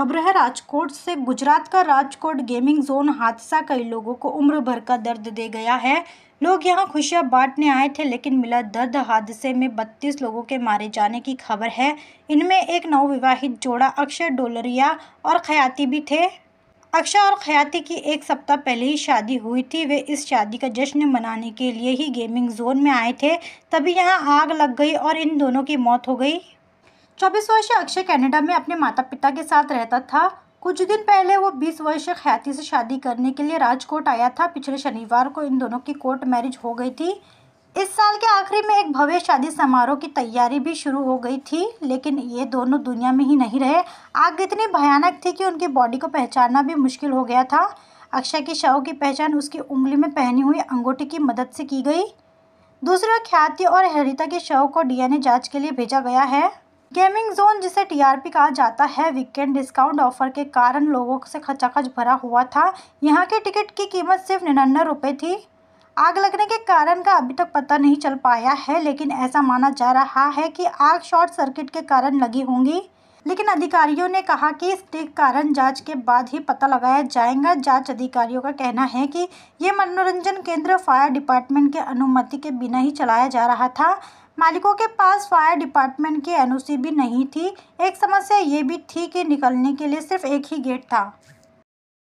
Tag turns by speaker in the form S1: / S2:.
S1: खबर है राजकोट से गुजरात का राजकोट गेमिंग जोन हादसा कई लोगों को उम्र भर का दर्द दे गया है लोग यहां खुशियां बांटने आए थे लेकिन मिला दर्द हादसे में 32 लोगों के मारे जाने की खबर है इनमें एक नवविवाहित जोड़ा अक्षय डोलरिया और खयाती भी थे अक्षय और खयाती की एक सप्ताह पहले ही शादी हुई थी वे इस शादी का जश्न मनाने के लिए ही गेमिंग जोन में आए थे तभी यहाँ आग लग गई और इन दोनों की मौत हो गई चौबीस वर्षीय अक्षय कनाडा में अपने माता पिता के साथ रहता था कुछ दिन पहले वो 20 वर्षीय ख्याति से शादी करने के लिए राजकोट आया था पिछले शनिवार को इन दोनों की कोर्ट मैरिज हो गई थी इस साल के आखिरी में एक भव्य शादी समारोह की तैयारी भी शुरू हो गई थी लेकिन ये दोनों दुनिया में ही नहीं रहे आग इतनी भयानक थी कि उनकी बॉडी को पहचानना भी मुश्किल हो गया था अक्षय के शव की पहचान उसकी उंगली में पहनी हुई अंगूठी की मदद से की गई दूसरी ख्याति और हरिता के शव को डीएनए जांच के लिए भेजा गया है गेमिंग जोन जिसे टीआरपी कहा जाता है वीकेंड डिस्काउंट ऑफर के कारण लोगों से खचाखच भरा हुआ था यहाँ के टिकट की कीमत सिर्फ निन्यानवे रुपये थी आग लगने के कारण का अभी तक पता नहीं चल पाया है लेकिन ऐसा माना जा रहा है कि आग शॉर्ट सर्किट के कारण लगी होंगी लेकिन अधिकारियों ने कहा कि इसके कारण जांच के बाद ही पता लगाया जाएगा जांच अधिकारियों का कहना है कि ये मनोरंजन केंद्र फायर डिपार्टमेंट के अनुमति के बिना ही चलाया जा रहा था मालिकों के पास फायर डिपार्टमेंट की एनओसी भी नहीं थी एक समस्या ये भी थी कि निकलने के लिए सिर्फ एक ही गेट था